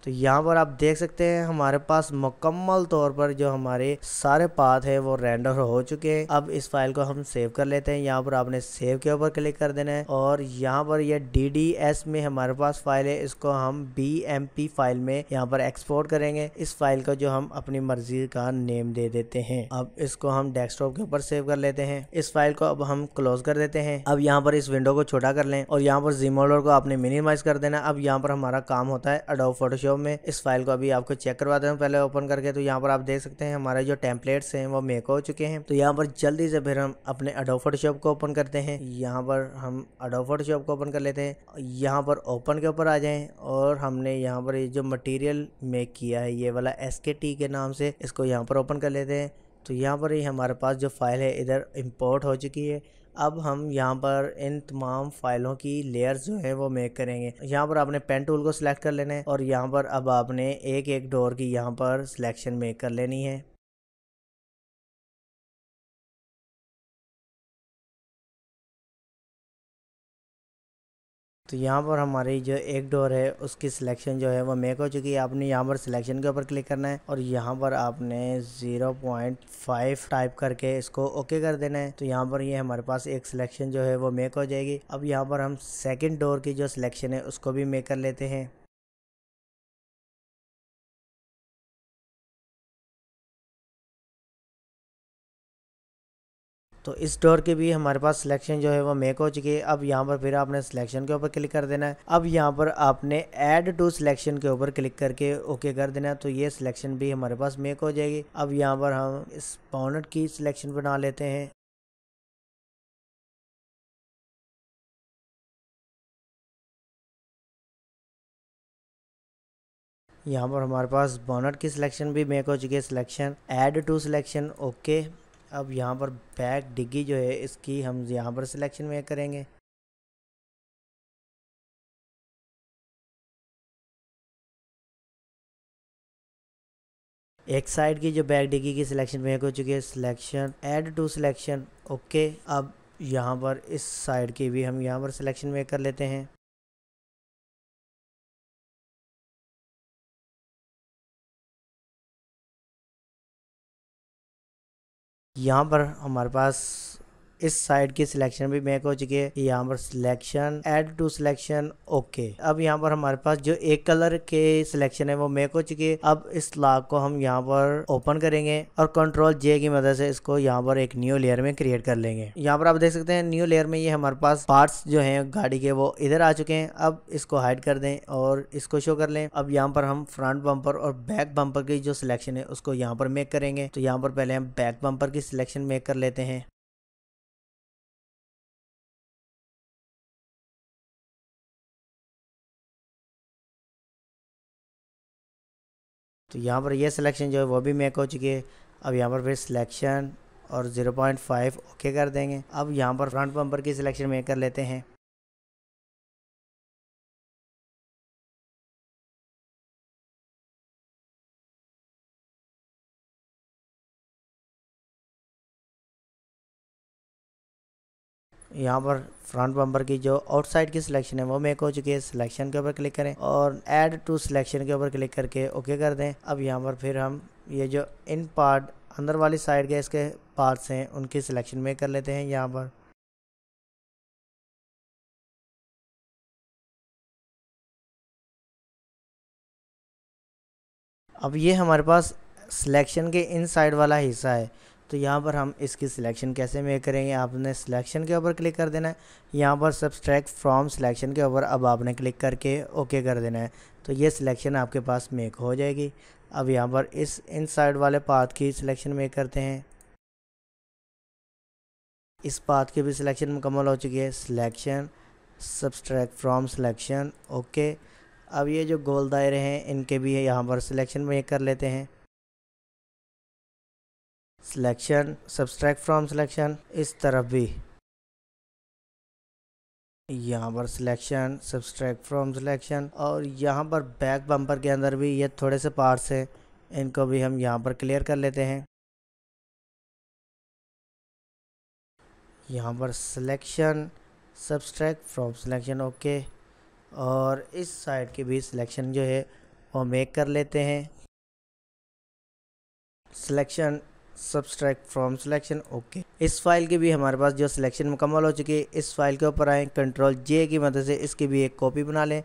तो यहाँ पर आप देख सकते हैं हमारे पास मुकम्मल तौर पर जो हमारे सारे पाथ है वो रेंडर हो चुके हैं अब इस फाइल को हम सेव कर लेते हैं यहाँ पर आपने सेव के ऊपर क्लिक कर देना है और यहाँ पर यह डी में हमारे पास फाइल है इसको हम बी फाइल में यहाँ पर एक्सपोर्ट करेंगे इस फाइल को जो हम अपनी मर्जी का नेम दे देते हैं अब इसको हम डेस्कटॉप के ऊपर सेव कर लेते हैं इस फाइल को अब हम क्लोज कर देते हैं अब यहाँ पर इस विंडो को छोटा कर लें और यहाँ पर जिमोलर को आपने मिनिमाइज कर देना अब यहाँ पर हमारा काम होता है अडो फोटोशॉप क्रोम में इस फाइल को अभी आपको चेक करवा दे पहले ओपन करके तो यहाँ पर आप देख सकते हैं हमारे जो टेम्पलेट्स हैं वो मेक हो चुके हैं तो यहाँ पर जल्दी से फिर हम अपने अडो शॉप को ओपन करते हैं यहाँ पर हम अडो शॉप को ओपन कर लेते हैं यहाँ पर ओपन के ऊपर आ जाए और हमने यहाँ पर ये जो मटीरियल मेक किया है ये वाला एस के नाम से इसको यहाँ पर ओपन कर लेते हैं तो यहाँ पर ही हमारे पास जो फाइल है इधर इम्पोर्ट हो चुकी है अब हम यहाँ पर इन तमाम फाइलों की लेयर्स जो है वो मेक करेंगे यहाँ पर आपने पेन टूल को सिलेक्ट कर लेना है और यहाँ पर अब आपने एक एक डोर की यहाँ पर सिलेक्शन मेक कर लेनी है तो यहाँ पर हमारी जो एक डोर है उसकी सिलेक्शन जो है वो मेक हो चुकी है आपने यहाँ पर सिलेक्शन के ऊपर क्लिक करना है और यहाँ पर आपने 0.5 टाइप करके इसको ओके कर देना है तो यहाँ पर ये यह हमारे पास एक सिलेक्शन जो है वो मेक हो जाएगी अब यहाँ पर हम सेकंड डोर की जो सिलेक्शन है उसको भी मेक कर लेते हैं तो इस डोर के भी हमारे पास सिलेक्शन जो है वो मेक हो चुकी है अब यहाँ पर फिर आपने सिलेक्शन के ऊपर क्लिक कर देना है अब यहाँ पर आपने ऐड टू सिलेक्शन के ऊपर क्लिक करके ओके कर देना है तो ये सिलेक्शन भी हमारे पास मेक हो जाएगी अब यहाँ पर हम इस पॉनेट की सिलेक्शन बना लेते हैं यहाँ पर हमारे पास बॉनट की सिलेक्शन भी मेक हो चुकी है selection add to selection okay अब यहाँ पर बैक डिग्गी जो है इसकी हम यहाँ पर सिलेक्शन में करेंगे एक साइड की जो बैक डिग्गी की सिलेक्शन में हो चुकी है selection add to selection okay अब यहाँ पर इस साइड की भी हम यहाँ पर सिलेक्शन में कर लेते हैं यहाँ पर हमारे पास इस साइड की सिलेक्शन भी मेक हो चुकी है यहाँ पर selection add to selection okay अब यहाँ पर हमारे पास जो एक कलर के सिलेक्शन है वो मेक हो चुकी है अब इस लॉक को हम यहाँ पर ओपन करेंगे और कंट्रोल जे की मदद से इसको यहाँ पर एक न्यू लेयर में क्रिएट कर लेंगे यहाँ पर आप देख सकते हैं न्यू लेयर में ये हमारे पास पार्ट जो है गाड़ी के वो इधर आ चुके हैं अब इसको हाइड कर दें और इसको शो कर लें अब यहाँ पर हम फ्रंट बम्पर और बैक बम्पर की जो सिलेक्शन है उसको यहाँ पर मेक करेंगे तो यहाँ पर पहले हम बैक बम्पर की सिलेक्शन मेक कर लेते हैं तो यहाँ पर ये सिलेक्शन जो है वो भी मेक हो चुकी है अब यहाँ पर फिर सिलेक्शन और 0.5 ओके कर देंगे अब यहाँ पर फ्रंट बम्पर की सिलेक्शन मेक कर लेते हैं यहाँ पर फ्रंट बम्पर की जो आउटसाइड की सिलेक्शन है वो मेक हो चुकी है सिलेक्शन के ऊपर क्लिक करें और ऐड टू सिलेक्शन के ऊपर क्लिक करके ओके कर दें अब यहाँ पर फिर हम ये जो इन पार्ट अंदर वाली साइड के इसके पार्ट्स हैं उनकी सिलेक्शन मेक कर लेते हैं यहाँ पर अब ये हमारे पास सिलेक्शन के इन साइड वाला हिस्सा है तो यहाँ पर हम इसकी सिलेक्शन कैसे मेक करेंगे आपने सिलेक्शन के ऊपर क्लिक कर देना है यहाँ पर सब्सट्रैक्ट फ्रॉम सिलेक्शन के ऊपर अब आपने क्लिक करके ओके कर देना है तो ये सिलेक्शन आपके पास मेक हो जाएगी अब यहाँ पर इस इन साइड वाले पाथ की सिलेक्शन मेक करते हैं इस पाथ की भी सिलेक्शन मुकम्मल हो चुकी है selection subtract from selection okay अब ये जो गोल दायरे हैं इनके भी यहाँ पर सिलेक्शन मेक कर लेते हैं सिलेक्शन सब्सट्रैक्ट फ्रॉम सिलेक्शन इस तरफ भी यहाँ पर सिलेक्शन सब्सट्रैक्ट फ्रॉम सिलेक्शन और यहाँ पर बैक बम्पर के अंदर भी ये थोड़े से पार्ट्स हैं इनको भी हम यहाँ पर क्लियर कर लेते हैं यहाँ पर selection subtract from selection okay और इस साइड के भी सिलेक्शन जो है वो मेक कर लेते हैं selection subtract from selection okay इस फाइल की भी हमारे पास जो सिलेक्शन मुकम्मल हो चुकी है इस फाइल के ऊपर आएँ कंट्रोल जे की मदद से इसकी भी एक कॉपी बना लें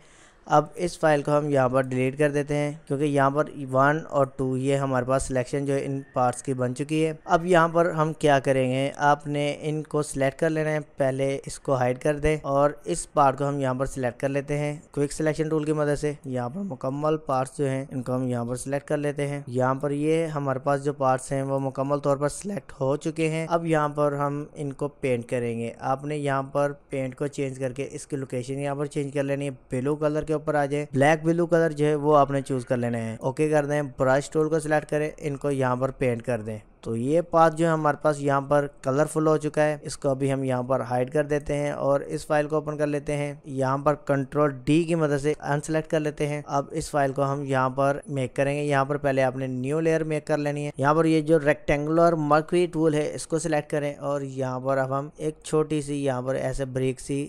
अब इस फाइल को हम यहाँ पर डिलीट कर देते हैं क्योंकि यहाँ पर वन और टू ये हमारे पास सिलेक्शन जो है इन पार्ट्स की बन चुकी है अब यहाँ पर हम क्या करेंगे आपने इनको सिलेक्ट कर लेना है पहले इसको हाइड कर दें और इस पार्ट को हम यहाँ पर सिलेक्ट कर लेते हैं क्विक सिलेक्शन टूल की मदद से यहाँ पर मुकम्मल पार्ट्स जो हैं इनको हम यहाँ पर सिलेक्ट कर लेते हैं यहाँ पर ये हमारे पास जो पार्ट्स हैं वो मुकम्मल तौर पर सिलेक्ट हो चुके हैं अब यहाँ पर हम इनको पेंट करेंगे आपने यहाँ पर पेंट को चेंज करके इसकी लोकेशन यहाँ पर चेंज कर लेनी है ब्लू कलर के ऊपर आ जाए ब्लैक ब्लू कलर जो है वो आपने चूज कर लेना है ओके कर दें ब्रश टूल को सिलेक्ट करें इनको यहाँ पर पेंट कर दें तो ये पाथ जो है हमारे पास यहाँ पर कलरफुल हो चुका है इसको अभी हम यहाँ पर हाइड कर देते हैं और इस फाइल को ओपन कर लेते हैं यहाँ पर कंट्रोल डी की मदद से अनसेलेक्ट कर लेते हैं अब इस फाइल को हम यहाँ पर मेक करेंगे यहाँ पर पहले आपने न्यू लेयर मेक कर लेनी है यहाँ पर ये जो रेक्टेंगुलर मर्करी टूल है इसको सिलेक्ट करें और यहाँ पर अब हम एक छोटी सी यहाँ पर ऐसे ब्रेक सी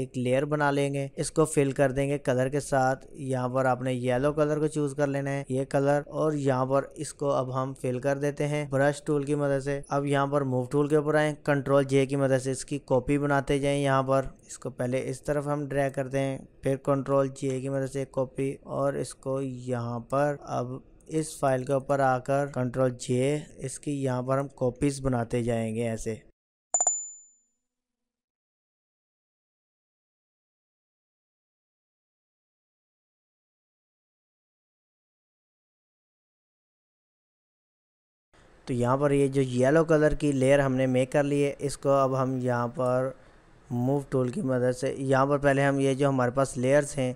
एक लेयर बना लेंगे इसको फिल कर देंगे कलर के साथ यहाँ पर आपने येलो कलर को चूज कर लेना है ये कलर और यहाँ पर इसको अब हम फिल कर देते हैं ब्रश टूल की मदद से अब यहाँ पर मूव टूल के ऊपर आए कंट्रोल जे की मदद से इसकी कॉपी बनाते जाए यहाँ पर इसको पहले इस तरफ हम ड्रैग करते हैं फिर कंट्रोल जे की मदद से कॉपी और इसको यहाँ पर अब इस फाइल के ऊपर आकर कंट्रोल जे इसकी यहाँ पर हम कॉपीज बनाते जाएंगे ऐसे तो यहाँ पर ये जो येलो कलर की लेयर हमने मेक कर ली है इसको अब हम यहाँ पर मूव टूल की मदद से यहाँ पर पहले हम ये जो हमारे पास लेयर्स हैं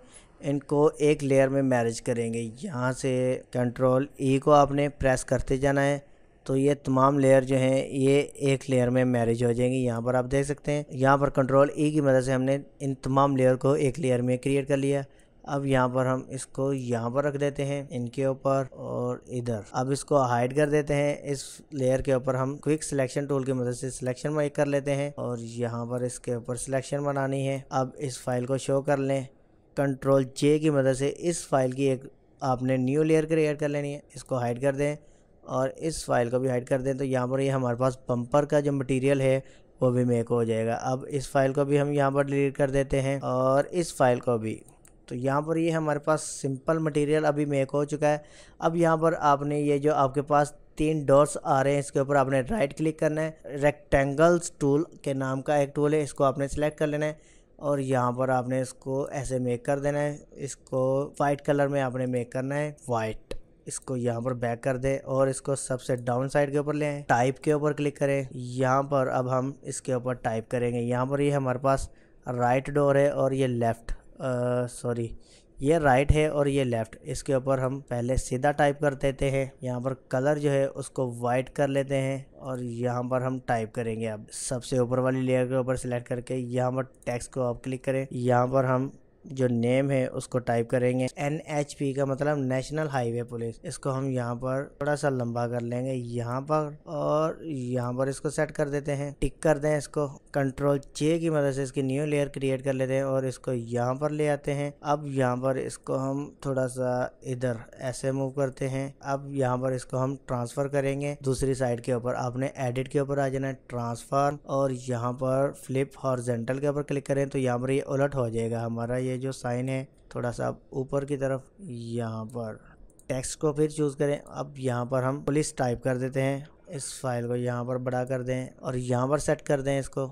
इनको एक लेयर में मैरिज करेंगे यहाँ से कंट्रोल ई e को आपने प्रेस करते जाना है तो ये तमाम लेयर जो हैं ये एक लेयर में मैरिज हो जाएंगी यहाँ पर आप देख सकते हैं यहाँ पर कंट्रोल ई e की मदद से हमने इन तमाम लेयर को एक लेयर में क्रिएट कर लिया अब यहाँ पर हम इसको यहाँ पर रख देते हैं इनके ऊपर और इधर अब इसको हाइड कर देते हैं इस लेयर के ऊपर हम क्विक सिलेक्शन टूल की मदद से सिलेक्शन मेक कर लेते हैं और यहाँ पर इसके ऊपर सिलेक्शन बनानी है अब इस फाइल को शो कर लें कंट्रोल जे की मदद से इस फाइल की एक आपने न्यू लेयर क्रिएट कर लेनी है इसको हाइड कर दें और इस फाइल को भी हाइड कर दें तो यहाँ पर ये यह हमारे पास पंपर का जो मटेरियल है वो भी मेक हो जाएगा अब इस फाइल को भी हम यहाँ पर डिलीट कर देते हैं और इस फाइल को भी तो यहाँ पर ये हमारे पास सिंपल मटेरियल अभी मेक हो चुका है अब यहाँ पर आपने ये जो आपके पास तीन डॉट्स आ रहे हैं इसके ऊपर आपने राइट क्लिक करना है रेक्टेंगल्स टूल के नाम का एक टूल है इसको आपने सेलेक्ट कर लेना है और यहाँ पर आपने इसको ऐसे मेक कर देना है इसको वाइट कलर में आपने मेक करना है वाइट इसको यहाँ पर बैक कर दे और इसको सबसे डाउन साइड के ऊपर ले आए टाइप के ऊपर क्लिक करें यहाँ पर अब हम इसके ऊपर टाइप करेंगे यहाँ पर ये यह हमारे पास राइट डोर है और ये लेफ्ट सॉरी ये राइट है और ये लेफ़्ट इसके ऊपर हम पहले सीधा टाइप कर देते हैं यहाँ पर कलर जो है उसको वाइट कर लेते हैं और यहाँ पर हम टाइप करेंगे अब सबसे ऊपर वाली लेयर के ऊपर सेलेक्ट करके यहाँ पर टेक्स्ट को आप क्लिक करें यहाँ पर हम जो नेम है उसको टाइप करेंगे एन एच पी का मतलब नेशनल हाईवे पुलिस इसको हम यहाँ पर थोड़ा सा लंबा कर लेंगे यहाँ पर और यहाँ पर इसको सेट कर देते हैं टिक कर दें इसको कंट्रोल चे की मदद से इसकी न्यू लेयर क्रिएट कर लेते हैं और इसको यहाँ पर ले आते हैं अब यहाँ पर इसको हम थोड़ा सा इधर ऐसे मूव करते हैं अब यहाँ पर इसको हम ट्रांसफर करेंगे दूसरी साइड के ऊपर आपने एडिट के ऊपर आ जाना है ट्रांसफार्म और यहाँ पर फ्लिप हॉर्जेंटल के ऊपर क्लिक करें तो यहाँ पर ये उलट हो जाएगा हमारा ये जो साइन है थोड़ा सा ऊपर की तरफ यहाँ पर टेक्स्ट को फिर चूज़ करें अब यहाँ पर हम पुलिस टाइप कर देते हैं इस फाइल को यहाँ पर बड़ा कर दें और यहाँ पर सेट कर दें इसको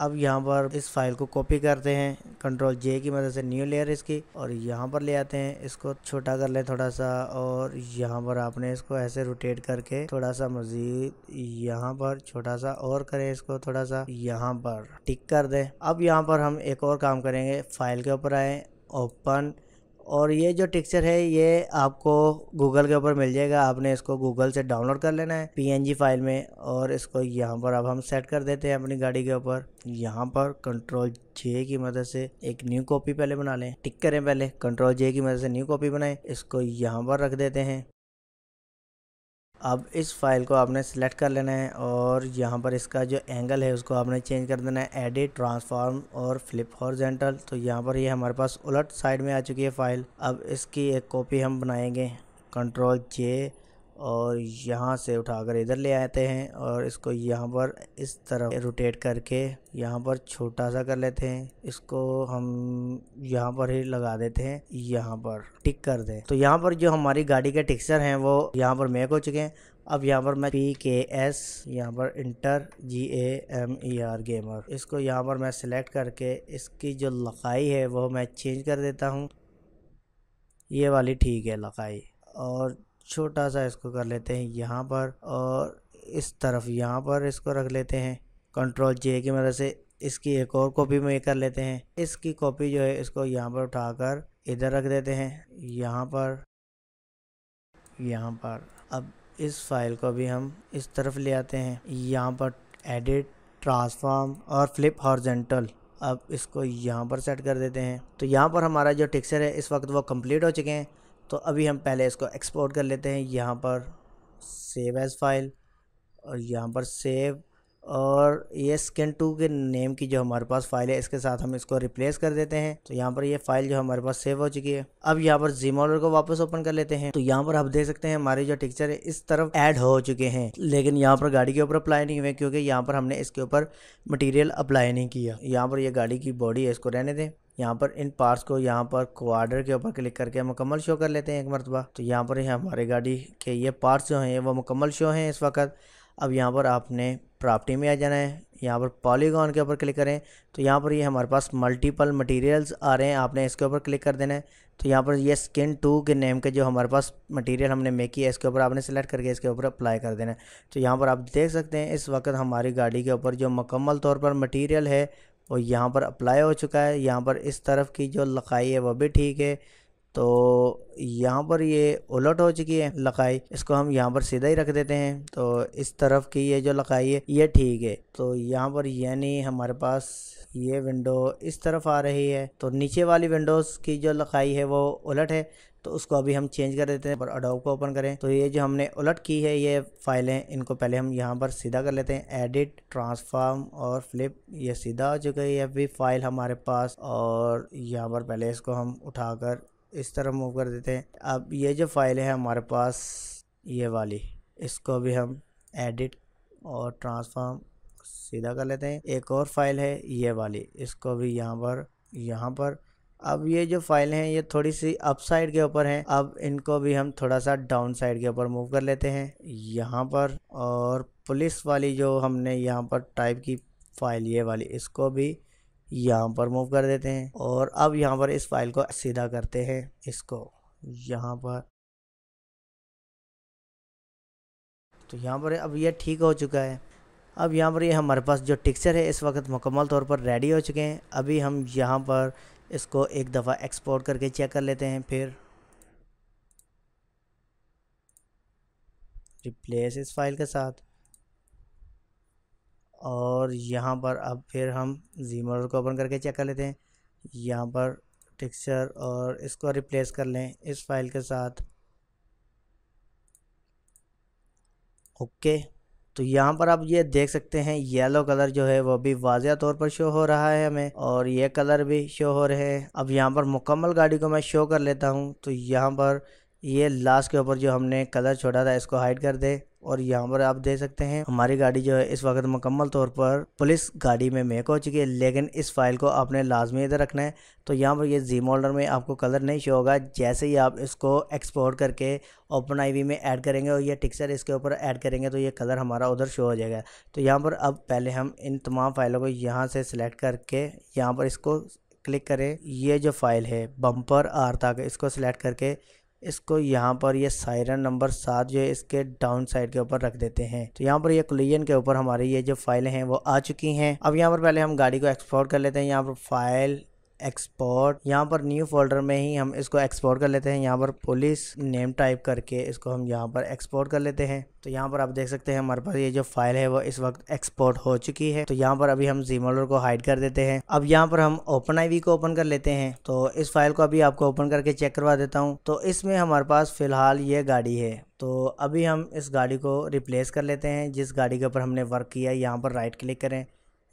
अब यहाँ पर इस फाइल को कॉपी करते हैं कंट्रोल जे की मदद से न्यू लेयर इसकी और यहाँ पर ले आते हैं इसको छोटा कर ले थोड़ा सा और यहाँ पर आपने इसको ऐसे रोटेट करके थोड़ा सा मजीद यहाँ पर छोटा सा और करें इसको थोड़ा सा यहाँ पर टिक कर दें अब यहाँ पर हम एक और काम करेंगे फाइल के ऊपर आए ओपन और ये जो टिक्चर है ये आपको गूगल के ऊपर मिल जाएगा आपने इसको गूगल से डाउनलोड कर लेना है पी फाइल में और इसको यहाँ पर अब हम सेट कर देते हैं अपनी गाड़ी के ऊपर यहाँ पर कंट्रोल जे की मदद से एक न्यू कॉपी पहले बना लें टिक करें पहले कंट्रोल जे की मदद से न्यू कॉपी बनाएं इसको यहाँ पर रख देते हैं अब इस फाइल को आपने सेलेक्ट कर लेना है और यहाँ पर इसका जो एंगल है उसको आपने चेंज कर देना है एडिट ट्रांसफॉर्म और फ्लिप हॉर्जेंटल तो यहाँ पर ये यह हमारे पास उलट साइड में आ चुकी है फ़ाइल अब इसकी एक कॉपी हम बनाएंगे कंट्रोल जे और यहाँ से उठाकर इधर ले आते हैं और इसको यहाँ पर इस तरह रोटेट करके यहाँ पर छोटा सा कर लेते हैं इसको हम यहाँ पर ही लगा देते हैं यहाँ पर टिक कर दें तो यहाँ पर जो हमारी गाड़ी के टिक्सर हैं वो यहाँ पर मेक हो चुके हैं अब यहाँ पर मैं पी के एस यहाँ पर enter G A M E R gamer इसको यहाँ पर मैं सिलेक्ट करके इसकी जो लकाई है वो मैं चेंज कर देता हूँ ये वाली ठीक है लकाई और छोटा सा इसको कर लेते हैं यहाँ पर और इस तरफ यहाँ पर इसको रख लेते हैं कंट्रोल जे की मदद से इसकी एक और कॉपी में कर लेते हैं इसकी कॉपी जो है इसको यहाँ पर उठाकर इधर रख देते हैं यहाँ पर यहाँ पर अब इस फाइल को भी हम इस तरफ ले आते हैं यहाँ पर एडिट ट्रांसफॉर्म और फ्लिप हॉर्जेंटल अब इसको यहाँ पर सेट कर देते हैं तो यहाँ पर हमारा जो टिक्सर है इस वक्त वो कंप्लीट हो चुके हैं तो अभी हम पहले इसको एक्सपोर्ट कर लेते हैं यहाँ पर सेव एज़ फाइल और यहाँ पर सेव और ये स्किन टू के नेम की जो हमारे पास फाइल है इसके साथ हम इसको रिप्लेस कर देते हैं तो यहाँ पर ये फाइल जो हमारे पास सेव हो चुकी है अब यहाँ पर मॉडल को वापस ओपन कर लेते हैं तो यहाँ पर आप देख सकते हैं हमारे जो टिक्चर है इस तरफ ऐड हो चुके हैं लेकिन यहाँ पर गाड़ी के ऊपर अप्लाई नहीं हुए क्योंकि यहाँ पर हमने इसके ऊपर मटीरियल अप्लाई नहीं किया यहाँ पर यह गाड़ी की बॉडी है इसको रहने दें यहाँ पर इन पार्ट्स को यहाँ पर क्वार्डर के ऊपर क्लिक करके मुकम्मल शो कर लेते हैं एक मरतबा तो यहाँ पर यह हमारी गाड़ी के ये पार्ट्स जो हैं वो मुकम्मल शो हैं इस वक्त अब यहाँ पर आपने प्रॉपर्टी में आ जाना है यहाँ पर पॉलीगॉन के ऊपर क्लिक करें तो यहाँ पर ये हमारे पास मल्टीपल मटेरियल्स आ रहे हैं आपने इसके ऊपर क्लिक कर देना है तो यहाँ पर ये स्किन टू के नेम के जो हमारे पास मटेरियल हमने मेक किया है इसके ऊपर आपने सेलेक्ट करके इसके ऊपर अप्लाई कर देना है तो यहाँ पर आप देख सकते हैं इस वक्त हमारी गाड़ी के ऊपर जो मुकम्मल तौर पर मटीरियल है और यहाँ पर अप्लाई हो चुका है यहाँ पर इस तरफ की जो लकाई है वह भी ठीक है तो यहाँ पर ये उलट हो चुकी है लकाई इसको हम यहाँ पर सीधा ही रख देते हैं तो इस तरफ की ये जो लकाई है ये ठीक है तो यहाँ पर यानी हमारे पास ये विंडो इस तरफ आ रही है तो नीचे वाली विंडोज़ की जो लकाई है वो उलट है तो उसको अभी हम चेंज कर देते हैं और अडोब को ओपन करें तो ये जो हमने उलट की है ये फाइलें इनको पहले हम यहाँ पर सीधा कर लेते हैं एडिट ट्रांसफार्म और फ्लिप ये सीधा हो चुका है ये भी फाइल हमारे पास और यहाँ पर पहले इसको हम उठाकर इस तरह मूव कर देते हैं अब ये जो फाइल है हमारे पास ये वाली इसको भी हम एडिट और ट्रांसफार्म सीधा कर लेते हैं एक और फाइल है ये वाली इसको भी यहाँ पर यहाँ पर अब ये जो फाइल हैं ये थोड़ी सी अप साइड के ऊपर हैं अब इनको भी हम थोड़ा सा डाउन साइड के ऊपर मूव कर लेते हैं यहाँ पर और पुलिस वाली जो हमने यहाँ पर टाइप की फाइल ये वाली इसको भी यहाँ पर मूव कर देते हैं और अब यहाँ पर इस फाइल को सीधा करते हैं इसको यहाँ पर तो यहाँ पर अब यह ठीक हो चुका है अब यहाँ पर ये यह हमारे पास जो टिक्सर है इस वक्त मुकम्मल तौर पर रेडी हो चुके हैं अभी हम यहाँ पर इसको एक दफ़ा एक्सपोर्ट करके चेक कर लेते हैं फिर रिप्लेस इस फाइल के साथ और यहाँ पर अब फिर हम जीमर को ओपन करके चेक कर लेते हैं यहाँ पर टेक्सचर और इसको रिप्लेस कर लें इस फाइल के साथ ओके okay. तो यहाँ पर आप ये देख सकते हैं येलो कलर जो है वो भी वाजिया तौर पर शो हो रहा है हमें और ये कलर भी शो हो रहे हैं अब यहाँ पर मुकम्मल गाड़ी को मैं शो कर लेता हूँ तो यहाँ पर ये लास्ट के ऊपर जो हमने कलर छोड़ा था इसको हाइड कर दे और यहाँ पर आप देख सकते हैं हमारी गाड़ी जो है इस वक्त मुकम्मल तौर पर पुलिस गाड़ी में मेक हो चुकी है लेकिन इस फाइल को आपने लाजमी इधर रखना है तो यहाँ पर ये जी मोल्डर में आपको कलर नहीं शो होगा जैसे ही आप इसको एक्सपोर्ट करके ओपन आई में ऐड करेंगे और ये टिक्सर इसके ऊपर ऐड करेंगे तो ये कलर हमारा उधर शो हो जाएगा तो यहाँ पर अब पहले हम इन तमाम फाइलों को यहाँ से सिलेक्ट करके यहाँ पर इसको क्लिक करें ये जो फाइल है बम्पर आर तक इसको सिलेक्ट करके इसको यहाँ पर ये साइरन नंबर सात जो है इसके डाउन साइड के ऊपर रख देते हैं तो यहाँ पर ये कोलिजन के ऊपर हमारी ये जो फाइलें हैं वो आ चुकी हैं अब यहाँ पर पहले हम गाड़ी को एक्सपोर्ट कर लेते हैं यहाँ पर फाइल एक्सपोर्ट यहाँ पर न्यू फोल्डर में ही हम इसको एक्सपोर्ट कर लेते हैं यहाँ पर पुलिस नेम टाइप करके इसको हम यहाँ पर एक्सपोर्ट कर लेते हैं तो यहाँ पर आप देख सकते हैं हमारे पास ये जो फाइल है वो इस वक्त एक्सपोर्ट हो चुकी है तो यहाँ पर अभी हम जी को हाइड कर देते हैं अब यहाँ पर हम ओपन आई को ओपन कर लेते हैं तो इस फाइल को अभी आपको ओपन करके चेक करवा देता हूँ तो इसमें हमारे पास फिलहाल ये गाड़ी है तो अभी हम इस गाड़ी को रिप्लेस कर लेते हैं जिस गाड़ी के ऊपर हमने वर्क किया यहाँ पर राइट क्लिक करें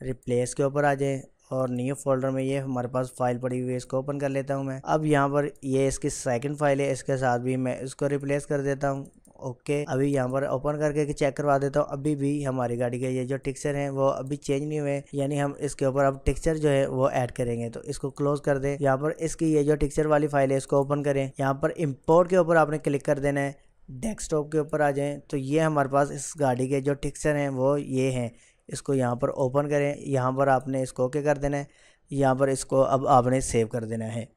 रिप्लेस के ऊपर आ जाए और न्यू फोल्डर में ये हमारे पास फाइल पड़ी हुई है इसको ओपन कर लेता हूँ मैं अब यहाँ पर ये इसकी सेकंड फाइल है इसके साथ भी मैं इसको रिप्लेस कर देता हूँ ओके अभी यहाँ पर ओपन करके चेक करवा देता हूँ अभी भी हमारी गाड़ी के ये जो टिक्सर हैं वो अभी चेंज नहीं हुए यानी हम इसके ऊपर अब टिक्सर जो है वो ऐड करेंगे तो इसको क्लोज कर दें यहाँ पर इसकी ये जो टिक्सर वाली फाइल है इसको ओपन करें यहाँ पर इम्पोर्ट के ऊपर आपने क्लिक कर देना है डेस्कटॉप के ऊपर आ जाएं तो ये हमारे पास इस गाड़ी के जो टिक्सर हैं वो ये हैं इसको यहाँ पर ओपन करें यहाँ पर आपने इसको ओके कर देना है यहाँ पर इसको अब आपने सेव कर देना है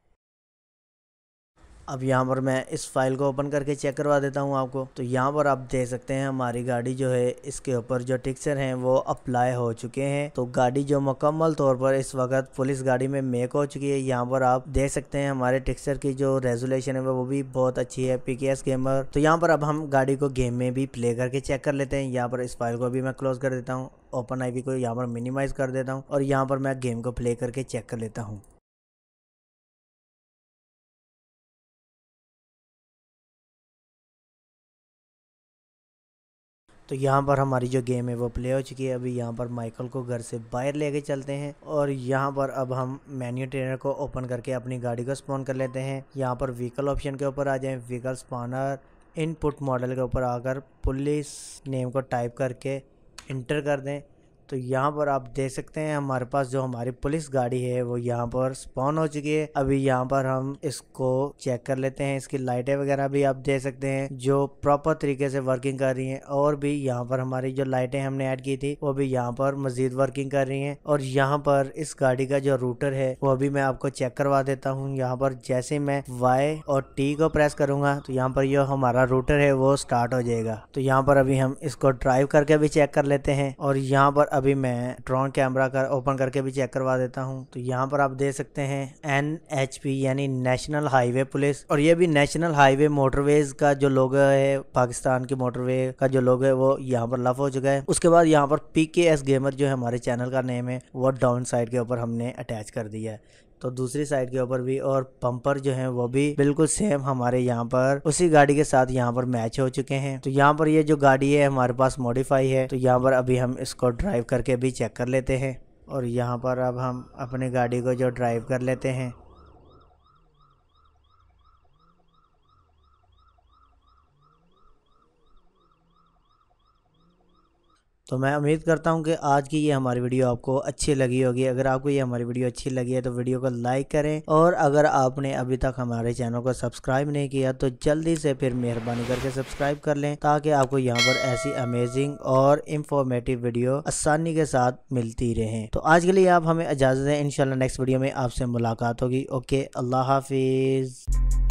अब यहाँ पर मैं इस फाइल को ओपन करके चेक करवा देता हूँ आपको तो यहाँ पर आप देख सकते हैं हमारी गाड़ी जो है इसके ऊपर जो टिक्सर हैं वो अप्लाई हो चुके हैं तो गाड़ी जो मुकम्मल तौर पर इस वक्त पुलिस गाड़ी में मेक हो चुकी है यहाँ पर आप देख सकते हैं हमारे टिक्सर की जो रेजुलेशन है वो भी बहुत अच्छी है पी गेमर तो यहाँ पर अब हम गाड़ी को गेम में भी प्ले करके चेक कर लेते हैं यहाँ पर इस फाइल को भी मैं क्लोज कर देता हूँ ओपन आईवी को यहाँ पर मिनिमाइज कर देता हूँ और यहाँ पर मैं गेम को प्ले करके चेक कर लेता हूँ तो यहाँ पर हमारी जो गेम है वो प्ले हो चुकी है अभी यहाँ पर माइकल को घर से बाहर ले चलते हैं और यहाँ पर अब हम मेन्यू ट्रेनर को ओपन करके अपनी गाड़ी को स्पॉन कर लेते हैं यहाँ पर व्हीकल ऑप्शन के ऊपर आ जाए व्हीकल स्पॉनर इनपुट मॉडल के ऊपर आकर पुलिस नेम को टाइप करके इंटर कर दें तो यहाँ पर आप देख सकते हैं हमारे पास जो हमारी पुलिस गाड़ी है वो यहाँ पर स्पॉन हो चुकी है अभी यहाँ पर हम इसको चेक कर लेते हैं इसकी लाइटें वगैरह भी आप देख सकते हैं जो प्रॉपर तरीके से वर्किंग कर रही हैं और भी यहाँ पर हमारी जो लाइटें हमने ऐड की थी वो भी यहाँ पर मजीद वर्किंग कर रही है और यहाँ पर इस गाड़ी का जो रूटर है वो भी मैं आपको चेक करवा देता हूँ यहाँ पर जैसे मैं वाई और टी को प्रेस करूंगा तो यहाँ पर जो हमारा रूटर है वो स्टार्ट हो जाएगा तो यहाँ पर अभी हम इसको ड्राइव करके भी चेक कर लेते हैं और यहाँ पर अभी मैं ड्रोन कैमरा कर ओपन करके भी चेक करवा देता हूँ तो यहाँ पर आप देख सकते हैं एन एच पी यानी नेशनल हाईवे पुलिस और ये भी नेशनल हाईवे मोटरवेज का जो लोग है पाकिस्तान के मोटरवे का जो लोग है वो यहाँ पर लफ हो चुका है उसके बाद यहाँ पर पी के एस गेमर जो है हमारे चैनल का नेम है वो डाउन साइड के ऊपर हमने अटैच कर दिया है तो दूसरी साइड के ऊपर भी और पंपर जो है वो भी बिल्कुल सेम हमारे यहाँ पर उसी गाड़ी के साथ यहाँ पर मैच हो चुके हैं तो यहाँ पर ये जो गाड़ी है हमारे पास मॉडिफाई है तो यहाँ पर अभी हम इसको ड्राइव करके भी चेक कर लेते हैं और यहाँ पर अब हम अपनी गाड़ी को जो ड्राइव कर लेते हैं तो मैं उम्मीद करता हूँ कि आज की ये हमारी वीडियो आपको अच्छी लगी होगी अगर आपको ये हमारी वीडियो अच्छी लगी है तो वीडियो को लाइक करें और अगर आपने अभी तक हमारे चैनल को सब्सक्राइब नहीं किया तो जल्दी से फिर मेहरबानी करके सब्सक्राइब कर लें ताकि आपको यहाँ पर ऐसी अमेजिंग और इंफॉर्मेटिव वीडियो आसानी के साथ मिलती रहे तो आज के लिए आप हमें इजाज़त दें इनशाला नेक्स्ट वीडियो में आपसे मुलाकात होगी ओके अल्लाह हाफिज़